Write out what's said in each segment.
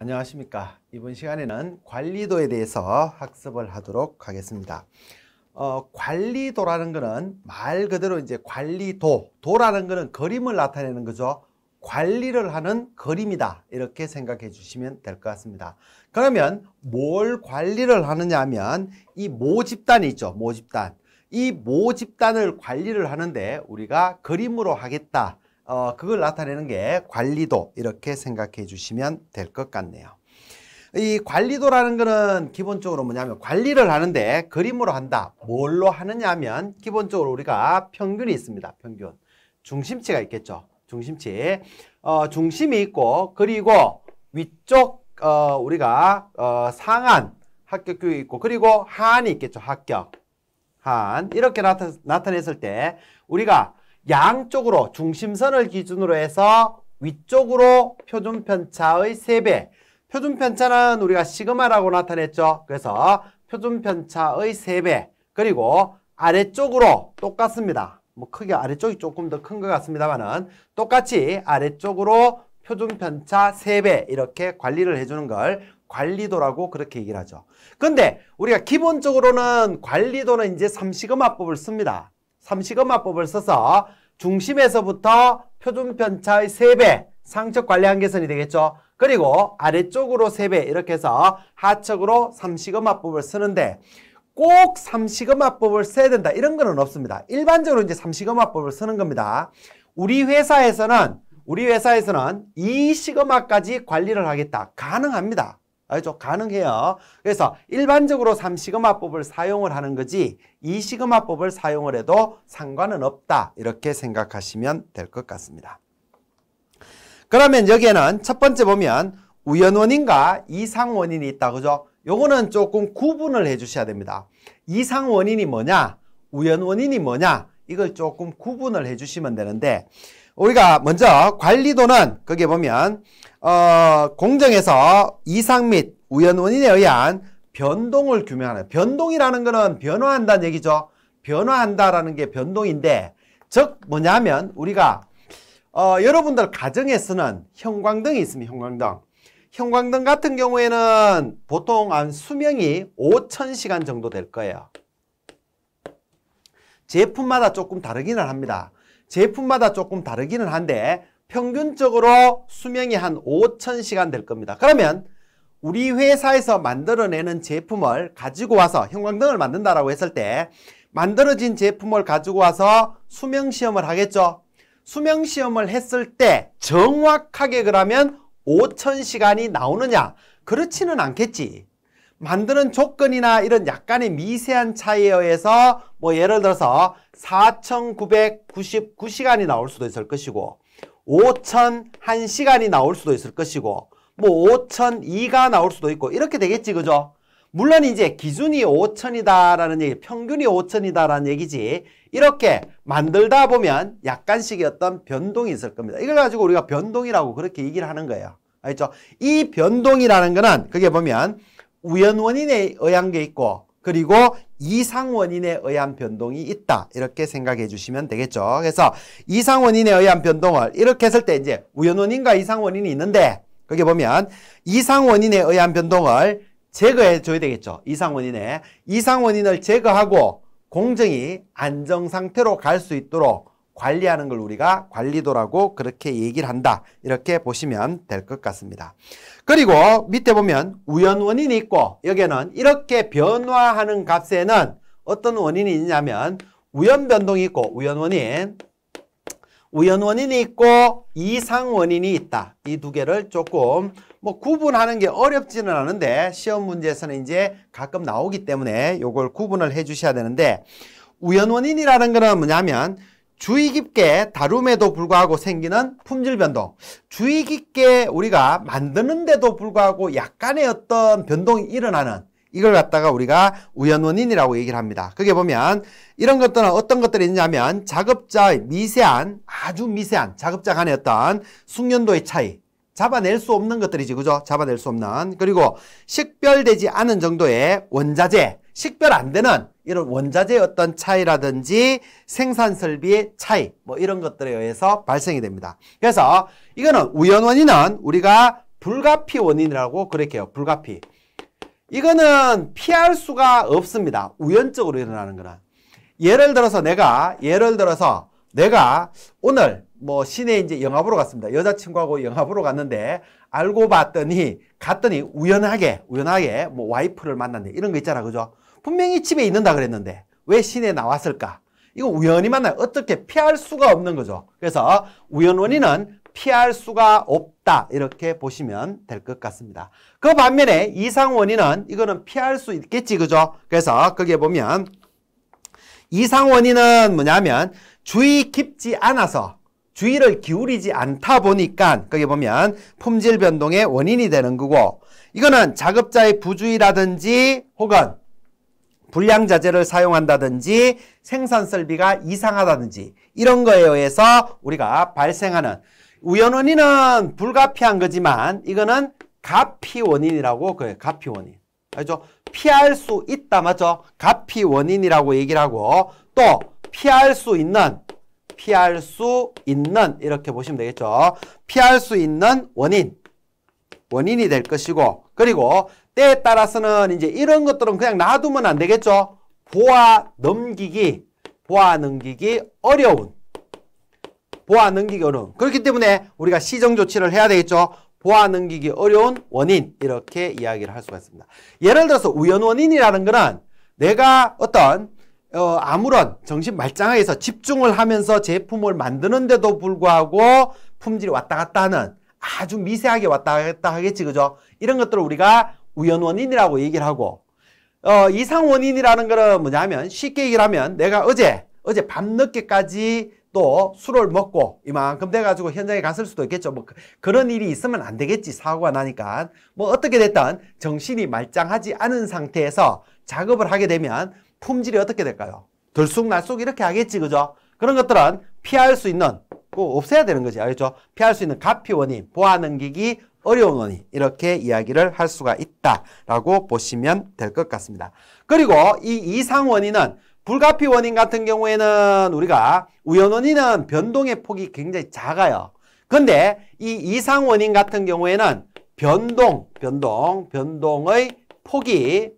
안녕하십니까. 이번 시간에는 관리도에 대해서 학습을 하도록 하겠습니다. 어, 관리도라는 것은 말 그대로 이제 관리도, 도라는 것은 그림을 나타내는 거죠. 관리를 하는 그림이다. 이렇게 생각해 주시면 될 것 같습니다. 그러면 뭘 관리를 하느냐 하면 이 모집단이 있죠. 모집단. 이 모집단을 관리를 하는데 우리가 그림으로 하겠다. 어, 그걸 나타내는 게 관리도 이렇게 생각해 주시면 될 것 같네요. 이 관리도라는 거는 기본적으로 뭐냐면 관리를 하는데 그림으로 한다. 뭘로 하느냐 하면 기본적으로 우리가 평균이 있습니다. 평균. 중심치가 있겠죠. 중심치. 어, 중심이 있고 그리고 위쪽 어, 우리가 어, 상한 합격 교육 있고 그리고 한이 있겠죠. 합격. 한 이렇게 나타, 나타냈을 때 우리가 양쪽으로 중심선을 기준으로 해서 위쪽으로 표준 편차의 세배 표준 편차는 우리가 시그마라고 나타냈죠. 그래서 표준 편차의 세배 그리고 아래쪽으로 똑같습니다. 뭐 크게 아래쪽이 조금 더 큰 것 같습니다만은 똑같이 아래쪽으로 표준 편차 세배 이렇게 관리를 해주는 걸 관리도라고 그렇게 얘기를 하죠. 근데 우리가 기본적으로는 관리도는 이제 삼시그마법을 씁니다. 삼시그마법을 써서 중심에서부터 표준 편차의 3배 상측 관리한 계선이 되겠죠. 그리고 아래쪽으로 3배 이렇게 해서 하척으로 3시그마법을 쓰는데 꼭 3시그마법을 써야 된다 이런 거는 없습니다. 일반적으로 이제 3시그마법을 쓰는 겁니다. 우리 회사에서는 우리 회사에서는 2시그마까지 관리를 하겠다. 가능합니다. 알죠? 가능해요. 그래서 일반적으로 3시그마법을 사용을 하는 거지 2시그마법을 사용을 해도 상관은 없다. 이렇게 생각하시면 될 것 같습니다. 그러면 여기에는 첫 번째 보면 우연원인과 이상원인이 있다. 그죠? 요거는 조금 구분을 해 주셔야 됩니다. 이상원인이 뭐냐? 우연원인이 뭐냐? 이걸 조금 구분을 해 주시면 되는데 우리가 먼저 관리도는 거기에 보면 어, 공정에서 이상 및 우연 원인에 의한 변동을 규명하는 변동이라는 것은 변화한다는 얘기죠. 변화한다라는 게 변동인데 즉 뭐냐면 우리가 어, 여러분들 가정에서는 형광등이 있습니다. 형광등. 형광등 같은 경우에는 보통 한 수명이 5천시간 정도 될 거예요. 제품마다 조금 다르기는 합니다. 제품마다 조금 다르기는 한데 평균적으로 수명이 한 5,000시간 될 겁니다. 그러면 우리 회사에서 만들어내는 제품을 가지고 와서 형광등을 만든다라고 했을 때 만들어진 제품을 가지고 와서 수명시험을 하겠죠. 수명시험을 했을 때 정확하게 그러면 5,000시간이 나오느냐? 그렇지는 않겠지. 만드는 조건이나 이런 약간의 미세한 차이에 의해서 뭐 예를 들어서 4,999시간이 나올 수도 있을 것이고 5,001시간이 나올 수도 있을 것이고 뭐 5,002가 나올 수도 있고 이렇게 되겠지 그죠? 물론 이제 기준이 5천이다라는 얘기, 평균이 5천이다라는 얘기지 이렇게 만들다 보면 약간씩의 어떤 변동이 있을 겁니다. 이걸 가지고 우리가 변동이라고 그렇게 얘기를 하는 거예요. 알죠? 이 변동이라는 거는 그게 보면 우연원인에 의한 게 있고 그리고 이상 원인에 의한 변동이 있다. 이렇게 생각해 주시면 되겠죠. 그래서 이상 원인에 의한 변동을 이렇게 했을 때 이제 우연 원인과 이상 원인이 있는데 거기 보면 이상 원인에 의한 변동을 제거해 줘야 되겠죠. 이상 원인에 이상 원인을 제거하고 공정이 안정 상태로 갈 수 있도록 관리하는 걸 우리가 관리도라고 그렇게 얘기를 한다. 이렇게 보시면 될 것 같습니다. 그리고 밑에 보면 우연 원인이 있고 여기에는 이렇게 변화하는 값에는 어떤 원인이 있냐면 우연 변동이 있고 우연 원인 우연 원인이 있고 이상 원인이 있다. 이 두 개를 조금 뭐 구분하는 게 어렵지는 않은데 시험 문제에서는 이제 가끔 나오기 때문에 이걸 구분을 해 주셔야 되는데 우연 원인이라는 거는 뭐냐면 주의 깊게 다룸에도 불구하고 생기는 품질 변동. 주의 깊게 우리가 만드는데도 불구하고 약간의 어떤 변동이 일어나는 이걸 갖다가 우리가 우연원인이라고 얘기를 합니다. 그게 보면 이런 것들은 어떤 것들이 있냐면 작업자의 미세한 아주 미세한 작업자 간의 어떤 숙련도의 차이 잡아낼 수 없는 것들이지 그죠? 잡아낼 수 없는 그리고 식별되지 않은 정도의 원자재 식별 안 되는 이런 원자재의 어떤 차이라든지 생산 설비의 차이 뭐 이런 것들에 의해서 발생이 됩니다. 그래서 이거는 우연 원인은 우리가 불가피 원인이라고 그렇게 요 불가피. 이거는 피할 수가 없습니다. 우연적으로 일어나는 거는. 예를 들어서 내가 예를 들어서 내가 오늘 뭐 시내에 이제 영화 보러 갔습니다. 여자친구하고 영화 보러 갔는데 알고 봤더니 갔더니 우연하게 우연하게 뭐 와이프를 만났네 이런 거 있잖아 그죠? 분명히 집에 있는다 그랬는데 왜 시내에 나왔을까? 이거 우연히 만나 어떻게 피할 수가 없는 거죠. 그래서 우연 원인은 피할 수가 없다 이렇게 보시면 될 것 같습니다. 그 반면에 이상 원인은 이거는 피할 수 있겠지 그죠? 그래서 거기에 보면 이상 원인은 뭐냐면 주의 깊지 않아서 주의를 기울이지 않다 보니까 거기 에 보면 품질 변동의 원인이 되는 거고 이거는 작업자의 부주의라든지 혹은 불량자재를 사용한다든지 생산 설비가 이상하다든지 이런 거에 의해서 우리가 발생하는 우연원인은 불가피한 거지만 이거는 가피 원인이라고 그래요. 가피 원인. 알죠? 피할 수 있다. 맞죠? 가피 원인이라고 얘기를 하고 또 피할 수 있는 피할 수 있는 이렇게 보시면 되겠죠. 피할 수 있는 원인. 원인이 될 것이고 그리고 때에 따라서는 이제 이런 것들은 그냥 놔두면 안 되겠죠. 보아 넘기기, 보아 넘기기 어려운, 보아 넘기기 어려운. 그렇기 때문에 우리가 시정 조치를 해야 되겠죠. 보아 넘기기 어려운 원인 이렇게 이야기를 할 수가 있습니다. 예를 들어서 우연 원인이라는 거는 내가 어떤 어, 아무런 정신 말짱하에서 집중을 하면서 제품을 만드는데도 불구하고 품질이 왔다 갔다 하는 아주 미세하게 왔다 갔다 하겠지 그죠? 이런 것들을 우리가 우연 원인이라고 얘기를 하고 어, 이상 원인이라는 거는 뭐냐면 쉽게 얘기를 하면 내가 어제 어제 밤늦게까지 또 술을 먹고 이만큼 돼가지고 현장에 갔을 수도 있겠죠. 뭐 그, 그런 일이 있으면 안 되겠지. 사고가 나니까. 뭐 어떻게 됐든 정신이 말짱하지 않은 상태에서 작업을 하게 되면 품질이 어떻게 될까요? 들쑥날쑥 이렇게 하겠지. 그죠? 그런 것들은 피할 수 있는 꼭 없애야 되는 거지. 알겠죠? 피할 수 있는 가피 원인, 보아 넘기기 어려운 원인 이렇게 이야기를 할 수가 있다라고 보시면 될 것 같습니다. 그리고 이 이상 원인은 불가피 원인 같은 경우에는 우리가 우연 원인은 변동의 폭이 굉장히 작아요. 근데 이 이상 원인 같은 경우에는 변동, 변동, 변동의 폭이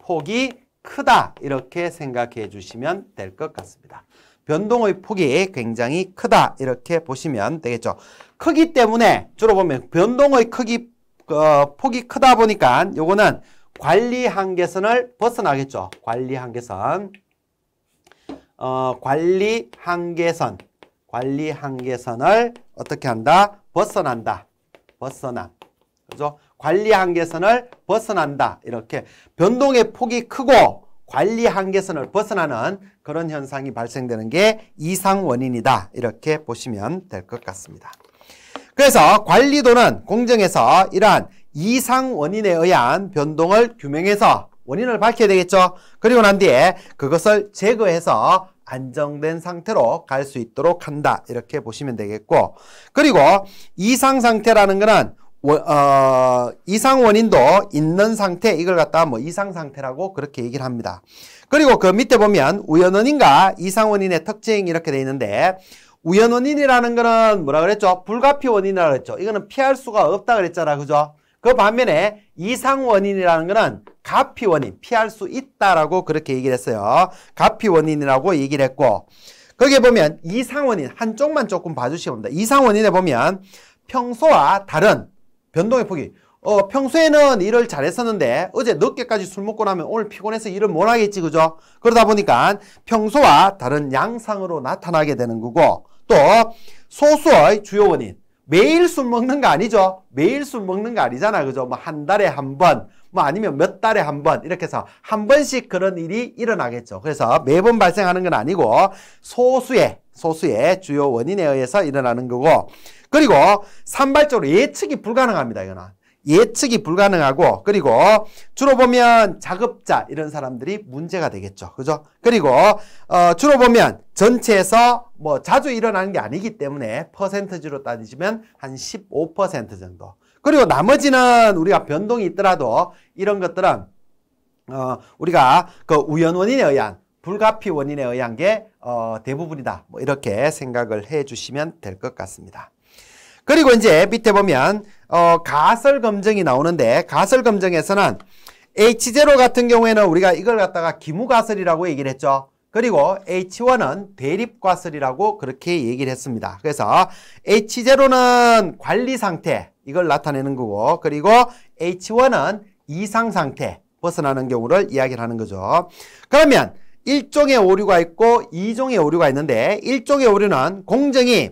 폭이 크다 이렇게 생각해 주시면 될 것 같습니다. 변동의 폭이 굉장히 크다 이렇게 보시면 되겠죠. 크기 때문에 주로 보면 변동의 크기 어, 폭이 크다 보니까 요거는 관리 한계선을 벗어나겠죠. 관리 한계선. 어, 관리 한계선. 관리 한계선을 어떻게 한다? 벗어난다. 벗어난. 그죠? 관리 한계선을 벗어난다. 이렇게 변동의 폭이 크고 관리 한계선을 벗어나는 그런 현상이 발생되는 게 이상 원인이다. 이렇게 보시면 될 것 같습니다. 그래서 관리도는 공정에서 이러한 이상 원인에 의한 변동을 규명해서 원인을 밝혀야 되겠죠. 그리고 난 뒤에 그것을 제거해서 안정된 상태로 갈 수 있도록 한다. 이렇게 보시면 되겠고 그리고 이상 상태라는 것은 어, 이상 원인도 있는 상태 이걸 갖다 뭐 이상 상태라고 그렇게 얘기를 합니다. 그리고 그 밑에 보면 우연 원인과 이상 원인의 특징 이렇게 돼 있는데 우연 원인이라는 거는 뭐라 그랬죠? 불가피 원인이라고 그랬죠. 이거는 피할 수가 없다 그랬잖아. 그죠? 그 반면에 이상 원인이라는 거는 가피 원인, 피할 수 있다라고 그렇게 얘기를 했어요. 가피 원인이라고 얘기를 했고 거기에 보면 이상 원인 한쪽만 조금 봐주시면 됩니다. 이상 원인에 보면 평소와 다른 변동의 폭이 어, 평소에는 일을 잘했었는데 어제 늦게까지 술 먹고 나면 오늘 피곤해서 일을 못 하겠지 그죠? 그러다 보니까 평소와 다른 양상으로 나타나게 되는 거고 또 소수의 주요 원인 매일 술 먹는 거 아니죠? 매일 술 먹는 거 아니잖아 그죠? 뭐 한 달에 한 번 뭐 아니면 몇 달에 한 번 이렇게 해서 한 번씩 그런 일이 일어나겠죠. 그래서 매번 발생하는 건 아니고 소수의 소수의 주요 원인에 의해서 일어나는 거고 그리고 산발적으로 예측이 불가능합니다. 이거는. 예측이 불가능하고 그리고 주로 보면 작업자 이런 사람들이 문제가 되겠죠. 그죠? 그리고 어, 주로 보면 전체에서 뭐 자주 일어나는 게 아니기 때문에 퍼센트지로 따지시면 한 15% 정도. 그리고 나머지는 우리가 변동이 있더라도 이런 것들은 어, 우리가 그 우연 원인에 의한 불가피 원인에 의한 게 어, 대부분이다. 뭐 이렇게 생각을 해 주시면 될 것 같습니다. 그리고 이제 밑에 보면 어, 가설 검증이 나오는데 가설 검증에서는 H0 같은 경우에는 우리가 이걸 갖다가 기무가설이라고 얘기를 했죠. 그리고 H1은 대립과설이라고 그렇게 얘기를 했습니다. 그래서 H0는 관리상태 이걸 나타내는 거고 그리고 H1은 이상상태 벗어나는 경우를 이야기를 하는 거죠. 그러면 일종의 오류가 있고 이종의 오류가 있는데 일종의 오류는 공정이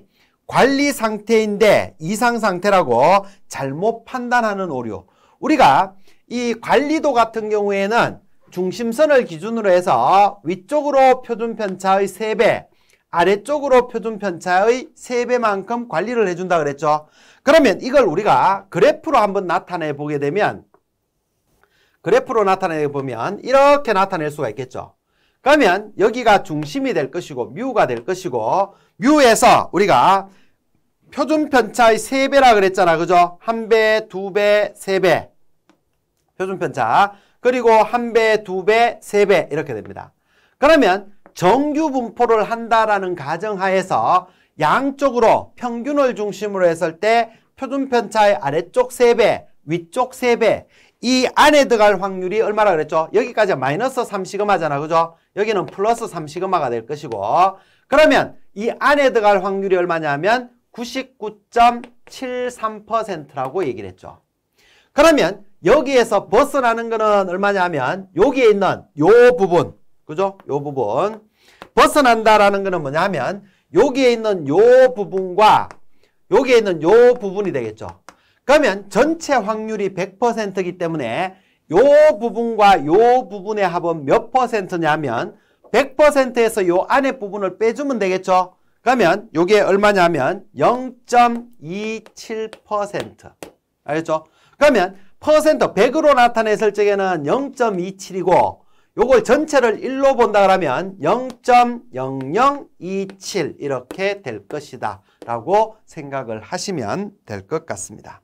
관리 상태인데 이상 상태라고 잘못 판단하는 오류. 우리가 이 관리도 같은 경우에는 중심선을 기준으로 해서 위쪽으로 표준 편차의 3배 아래쪽으로 표준 편차의 3배만큼 관리를 해준다 그랬죠. 그러면 이걸 우리가 그래프로 한번 나타내 보게 되면 그래프로 나타내 보면 이렇게 나타낼 수가 있겠죠. 그러면 여기가 중심이 될 것이고 뮤가 될 것이고 뮤에서 우리가 표준 편차의 세배라 그랬잖아. 그죠? 한배두배세배 표준 편차. 그리고 한배두배세 배 이렇게 됩니다. 그러면 정규 분포를 한다라는 가정하에서 양쪽으로 평균을 중심으로 했을 때 표준 편차의 아래쪽 세배 위쪽 세 배 이 안에 들어갈 확률이 얼마라 그랬죠? 여기까지 마이너스 삼시그마잖아 그죠? 여기는 플러스 삼시그마가될 것이고 그러면 이 안에 들어갈 확률이 얼마냐면 99.73%라고 얘기를 했죠. 그러면 여기에서 벗어나는 거는 얼마냐면 여기에 있는 요 부분 그죠? 요 부분 벗어난다라는 거는 뭐냐면 여기에 있는 요 부분과 여기에 있는 요 부분이 되겠죠. 그러면 전체 확률이 100%이기 때문에 요 부분과 요 부분의 합은 몇 퍼센트냐면 100%에서 요 안에 부분을 빼주면 되겠죠. 그러면 이게 얼마냐면 0.27% 알겠죠? 그러면 퍼센트 100으로 나타냈을 적에는 0.27이고 요걸 전체를 1로 본다 그러면 0.0027 이렇게 될 것이다 라고 생각을 하시면 될 것 같습니다.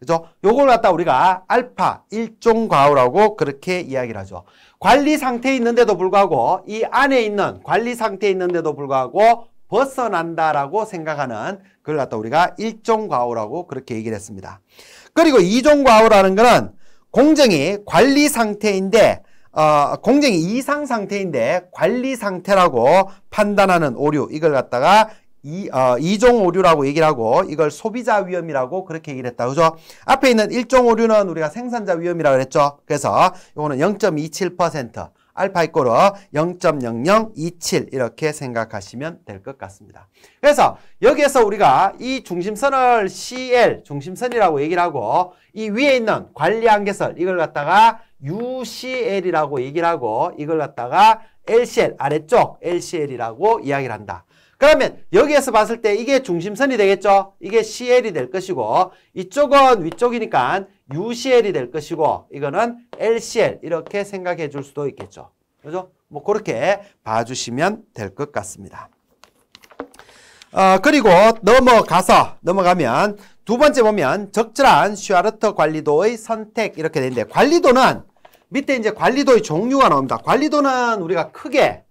그죠? 요걸 갖다 우리가 알파 일종 과우라고 그렇게 이야기를 하죠. 관리 상태에 있는데도 불구하고 이 안에 있는 관리 상태에 있는데도 불구하고 벗어난다라고 생각하는 그걸 갖다 우리가 일종과오라고 그렇게 얘기를 했습니다. 그리고 이종과오라는 것은 공정이 관리 상태인데 어, 공정이 이상 상태인데 관리 상태라고 판단하는 오류 이걸 갖다가 이, 어, 이종 오류라고 얘기를 하고 이걸 소비자 위험이라고 그렇게 얘기를 했다. 그죠? 앞에 있는 일종 오류는 우리가 생산자 위험이라고 그랬죠. 그래서 이거는 0.27% 알파 이꼬로 0.0027 이렇게 생각하시면 될 것 같습니다. 그래서 여기에서 우리가 이 중심선을 CL 중심선이라고 얘기를 하고 이 위에 있는 관리 한계선 이걸 갖다가 UCL이라고 얘기를 하고 이걸 갖다가 LCL 아래쪽 LCL이라고 이야기를 한다. 그러면 여기에서 봤을 때 이게 중심선이 되겠죠? 이게 CL이 될 것이고 이쪽은 위쪽이니까 UCL이 될 것이고 이거는 LCL 이렇게 생각해 줄 수도 있겠죠. 그죠? 뭐 그렇게 봐주시면 될 것 같습니다. 어, 그리고 넘어가서 넘어가면 두 번째 보면 적절한 슈아르트 관리도의 선택 이렇게 되는데 관리도는 밑에 이제 관리도의 종류가 나옵니다. 관리도는 우리가 크게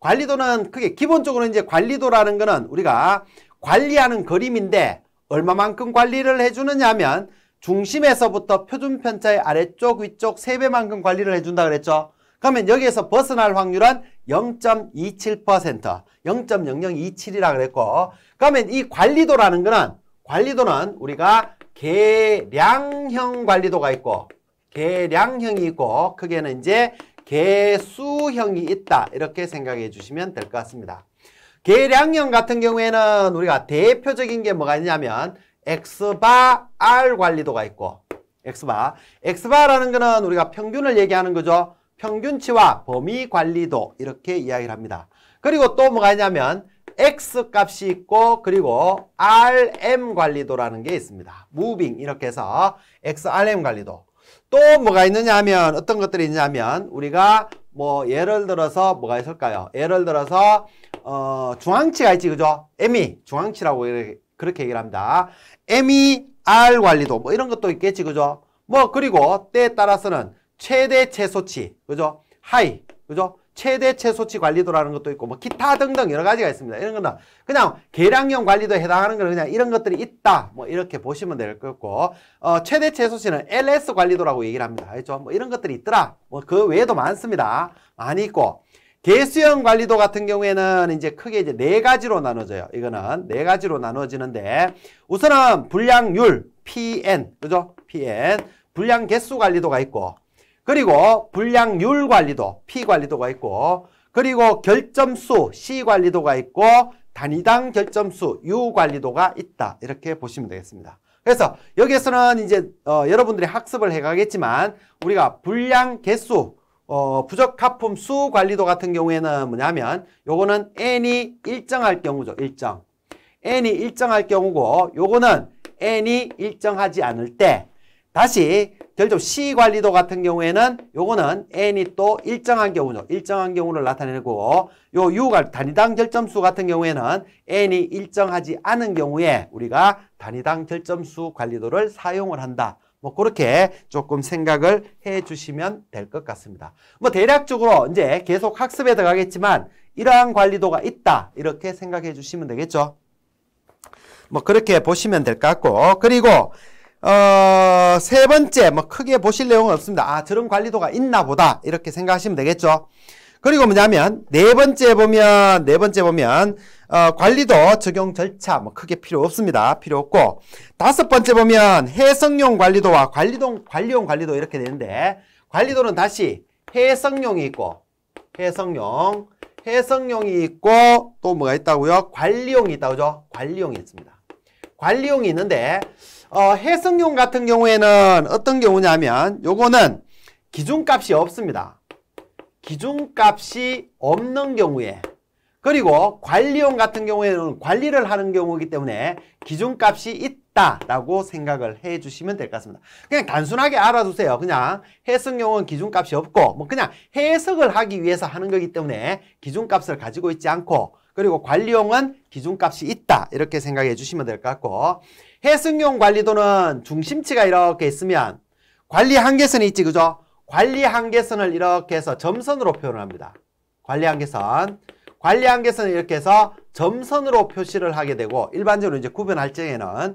관리도는 크게 기본적으로 이제 관리도라는 거는 우리가 관리하는 그림인데 얼마만큼 관리를 해주느냐 하면 중심에서부터 표준 편차의 아래쪽 위쪽 세배만큼 관리를 해준다 그랬죠. 그러면 여기에서 벗어날 확률은 0.27% 0.0027이라 그랬고 그러면 이 관리도라는 거는 관리도는 우리가 계량형 관리도가 있고 계량형이 있고 크게는 이제 개수형이 있다 이렇게 생각해 주시면 될 것 같습니다. 계량형 같은 경우에는 우리가 대표적인 게 뭐가 있냐면 X바 R 관리도가 있고 X바 X바라는 거는 우리가 평균을 얘기하는 거죠. 평균치와 범위 관리도 이렇게 이야기를 합니다. 그리고 또 뭐가 있냐면 X값이 있고 그리고 RM 관리도라는 게 있습니다. 무빙 이렇게 해서 XRM 관리도 또 뭐가 있느냐 하면 어떤 것들이 있냐면 우리가 뭐 예를 들어서 뭐가 있을까요? 예를 들어서 어 중앙치가 있지 그죠? M이 중앙치라고 그렇게 얘기를 합니다. MER 관리도 뭐 이런 것도 있겠지 그죠? 뭐 그리고 때에 따라서는 최대 최소치 그죠? 하이 그죠? 최대 최소치 관리도라는 것도 있고 뭐 기타 등등 여러 가지가 있습니다. 이런 거는 그냥 계량형 관리도에 해당하는 거는 그냥 이런 것들이 있다. 뭐 이렇게 보시면 될 거고 어, 최대 최소치는 LS 관리도라고 얘기를 합니다. 알죠? 뭐 이런 것들이 있더라. 뭐 그 외에도 많습니다. 많이 있고 개수형 관리도 같은 경우에는 이제 크게 이제 네 가지로 나눠져요. 이거는 네 가지로 나눠지는데 우선은 불량률 PN 그죠? PN 불량 개수 관리도가 있고 그리고 불량률 관리도 P 관리도가 있고 그리고 결점수 C 관리도가 있고 단위당 결점수 U 관리도가 있다. 이렇게 보시면 되겠습니다. 그래서 여기에서는 이제 어, 여러분들이 학습을 해가겠지만 우리가 불량 개수 어, 부적합품 수 관리도 같은 경우에는 뭐냐면 요거는 n이 일정할 경우죠. 일정. n이 일정할 경우고 요거는 n이 일정하지 않을 때 다시 결점 C 관리도 같은 경우에는 요거는 n이 또 일정한 경우죠. 일정한 경우를 나타내고 요 u 가 단위당 결점수 같은 경우에는 n이 일정하지 않은 경우에 우리가 단위당 결점수 관리도를 사용을 한다. 뭐 그렇게 조금 생각을 해 주시면 될 것 같습니다. 뭐 대략적으로 이제 계속 학습에 들어가겠지만 이러한 관리도가 있다 이렇게 생각해 주시면 되겠죠. 뭐 그렇게 보시면 될 것 같고 그리고 어, 세 번째 뭐 크게 보실 내용은 없습니다. 아 저런 관리도가 있나 보다 이렇게 생각하시면 되겠죠. 그리고 뭐냐면 네 번째 보면 네 번째 보면 어, 관리도 적용 절차 뭐 크게 필요 없습니다. 필요 없고 다섯 번째 보면 해석용 관리도와 관리동 관리용 관리도 이렇게 되는데 관리도는 다시 해석용이 있고 해석용 해석용이 있고 또 뭐가 있다고요? 관리용이 있다 그죠? 관리용이 있습니다. 관리용이 있는데 어, 해석용 같은 경우에는 어떤 경우냐면 요거는 기준값이 없습니다. 기준값이 없는 경우에 그리고 관리원 같은 경우에는 관리를 하는 경우이기 때문에 기준값이 있다라고 생각을 해주시면 될 것 같습니다. 그냥 단순하게 알아두세요. 그냥 해석용은 기준값이 없고 뭐 그냥 해석을 하기 위해서 하는 거기 때문에 기준값을 가지고 있지 않고 그리고 관리용은 기준값이 있다 이렇게 생각해 주시면 될 것 같고 해석용 관리도는 중심치가 이렇게 있으면 관리 한계선이 있지 그죠? 관리 한계선을 이렇게 해서 점선으로 표현을 합니다. 관리 한계선. 관리 한계선을 이렇게 해서 점선으로 표시를 하게 되고 일반적으로 이제 구분할 적에는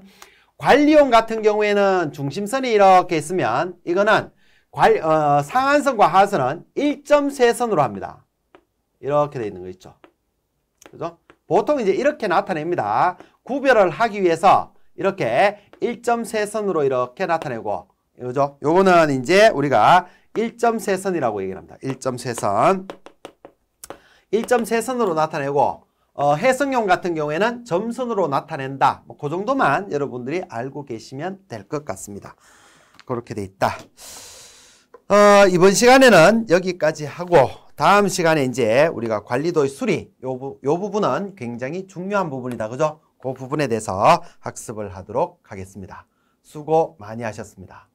관리용 같은 경우에는 중심선이 이렇게 있으면 이거는 관, 어, 상한선과 하선은 1.3선으로 합니다. 이렇게 되어 있는 거 있죠. 그죠? 보통 이제 이렇게 나타냅니다. 구별을 하기 위해서 이렇게 1.3선으로 이렇게 나타내고 그죠? 요거는 이제 우리가 1.3선이라고 얘기합니다. 를 1.3선. 1.3선으로 나타내고 어, 해석용 같은 경우에는 점선으로 나타낸다. 뭐그 정도만 여러분들이 알고 계시면 될 것 같습니다. 그렇게 돼 있다. 어, 이번 시간에는 여기까지 하고 다음 시간에 이제 우리가 관리도의 수리 요, 부, 요 부분은 굉장히 중요한 부분이다. 그죠? 그 부분에 대해서 학습을 하도록 하겠습니다. 수고 많이 하셨습니다.